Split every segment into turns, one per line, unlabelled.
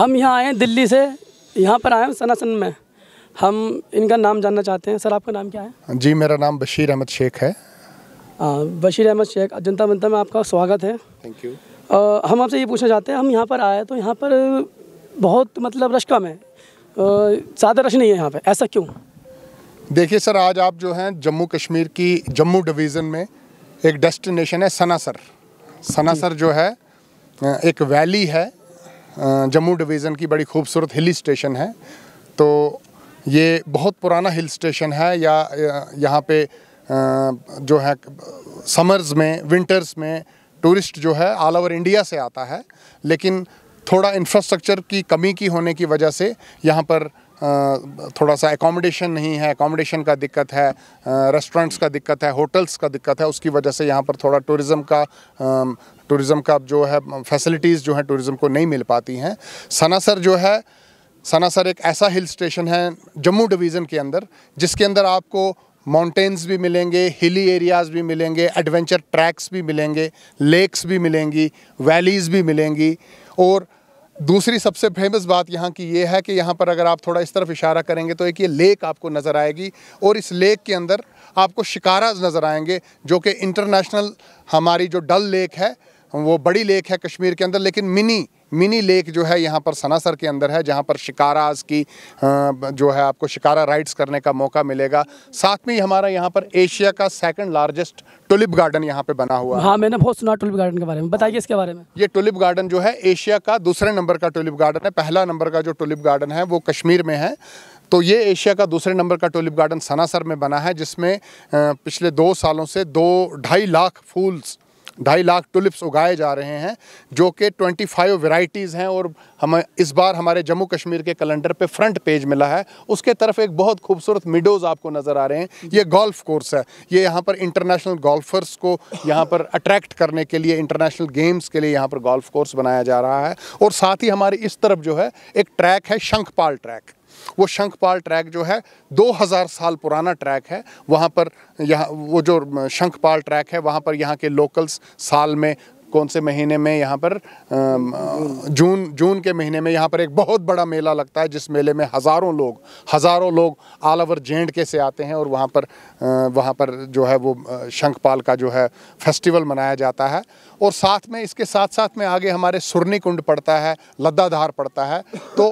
हम यहाँ आए हैं दिल्ली से यहाँ पर आए हैं सनासन में हम इनका नाम जानना चाहते हैं सर आपका नाम क्या है
जी मेरा नाम बशीर अहमद शेख है आ,
बशीर अहमद शेख जनता मनता में आपका स्वागत है थैंक यू हम आपसे ये पूछना चाहते हैं हम यहाँ पर आए तो यहाँ पर
बहुत मतलब रश कम है ज़्यादा रश नहीं है यहाँ पर ऐसा क्यों देखिए सर आज आप जो हैं जम्मू कश्मीर की जम्मू डिवीज़न में एक डेस्टिनेशन है सनासर सनासर जो है एक वैली है जम्मू डिवीज़न की बड़ी खूबसूरत हिल स्टेशन है तो ये बहुत पुराना हिल स्टेशन है या यहाँ पे जो है समर्स में विंटर्स में टूरिस्ट जो है ऑल ओवर इंडिया से आता है लेकिन थोड़ा इंफ्रास्ट्रक्चर की कमी की होने की वजह से यहाँ पर थोड़ा सा एकोमोडेशन नहीं है एकोमोडेशन का दिक्कत है रेस्टोरेंट्स का दिक्कत है होटल्स का दिक्कत है उसकी वजह से यहाँ पर थोड़ा टूरिज़्म का टूरिज़्म का जो है फैसिलिटीज़ जो हैं टूरिज़्म को नहीं मिल पाती हैं सनासर जो है सनासर एक ऐसा हिल स्टेशन है जम्मू डिवीज़न के अंदर जिसके अंदर आपको माउंटेन्स भी मिलेंगे हिली एरियाज भी मिलेंगे एडवेंचर ट्रैक्स भी मिलेंगे लेक्स भी मिलेंगी वैलीज़ भी मिलेंगी और दूसरी सबसे फेमस बात यहाँ की ये है कि यहाँ पर अगर आप थोड़ा इस तरफ इशारा करेंगे तो एक ये लेक आपको नज़र आएगी और इस लेक के अंदर आपको शिकारा नज़र आएंगे जो कि इंटरनेशनल हमारी जो डल लेक है वो बड़ी लेक है कश्मीर के अंदर लेकिन मिनी मिनी लेक जो है यहाँ पर सनासर के अंदर है जहाँ पर शिकाराज की जो है आपको शिकारा राइड्स करने का मौका मिलेगा साथ में ही हमारा यहाँ पर एशिया का सेकंड लार्जेस्ट टुलिप गार्डन यहाँ पे बना हुआ हाँ मैंने बहुत सुना टुलिप गार्डन के बारे में बताइए इसके बारे में ये टुलिप गार्डन जो है एशिया का दूसरे नंबर का टुलिप गार्डन है पहला नंबर का जो टुलिप गार्डन है वो कश्मीर में है तो ये एशिया का दूसरे नंबर का टुलिप गार्डन सनासर में बना है जिसमें पिछले दो सालों से दो ढाई लाख फूल्स ढाई लाख टुलिप्स उगाए जा रहे हैं जो कि 25 वेराइटीज़ हैं और हमें इस बार हमारे जम्मू कश्मीर के कैलेंडर पे फ्रंट पेज मिला है उसके तरफ एक बहुत खूबसूरत मिडोज़ आपको नज़र आ रहे हैं ये गोल्फ़ कोर्स है ये यहाँ पर इंटरनेशनल गोल्फ़र्स को यहाँ पर अट्रैक्ट करने के लिए इंटरनेशनल गेम्स के लिए यहाँ पर गोल्फ़ कोर्स बनाया जा रहा है और साथ ही हमारे इस तरफ जो है एक ट्रैक है शंखपाल ट्रैक वो शंखपाल ट्रैक जो है 2000 साल पुराना ट्रैक है वहाँ पर यहाँ वो जो शंखपाल ट्रैक है वहाँ पर यहाँ के लोकल्स साल में कौन से महीने में यहाँ पर जून जून के महीने में यहाँ पर एक बहुत बड़ा मेला लगता है जिस मेले में हज़ारों लोग हज़ारों लोग ऑल ओवर जे के से आते हैं और वहाँ पर वहाँ पर जो है वो शंखपाल का जो है फेस्टिवल मनाया जाता है और साथ में इसके साथ साथ में आगे हमारे सुरनी कुंड पड़ता है लद्दाधार पड़ता है तो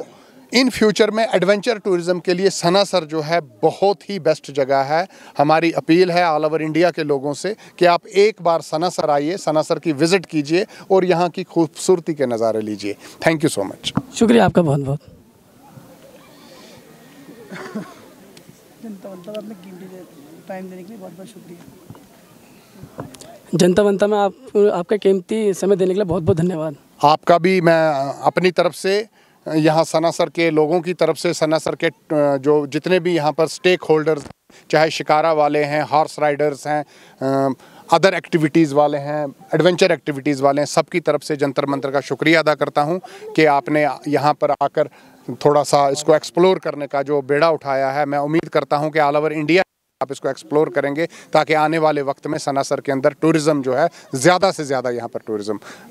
इन फ्यूचर में एडवेंचर टूरिज्म के लिए सनासर जो है बहुत ही बेस्ट जगह है हमारी अपील है ऑल ओवर इंडिया के लोगों से कि आप एक बार सनासर आइए सनासर की विज़िट कीजिए और यहाँ की खूबसूरती के नज़ारे लीजिए थैंक यू सो मच
शुक्रिया आपका बहुत तो बहुत शुक्रिया जनता बनता में आप आपका कीमती समय देने के लिए बहुत बहुत धन्यवाद
आपका भी मैं अपनी तरफ से यहाँ सनासर के लोगों की तरफ से सनासर के जो जितने भी यहाँ पर स्टेक होल्डर्स चाहे शिकारा वाले हैं हॉर्स राइडर्स हैं अदर एक्टिविटीज़ वाले हैं एडवेंचर एक्टिविटीज़ वाले हैं सबकी तरफ से जंतर मंतर का शुक्रिया अदा करता हूँ कि आपने यहाँ पर आकर थोड़ा सा इसको एक्सप्लोर करने का जो बेड़ा उठाया है मैं उम्मीद करता हूँ कि ऑल ओवर इंडिया आप इसको एक्सप्लोर करेंगे ताकि आने वाले वक्त में सनासर के अंदर टूरिज़्म जो है ज़्यादा से ज़्यादा यहाँ पर टूरिज़्म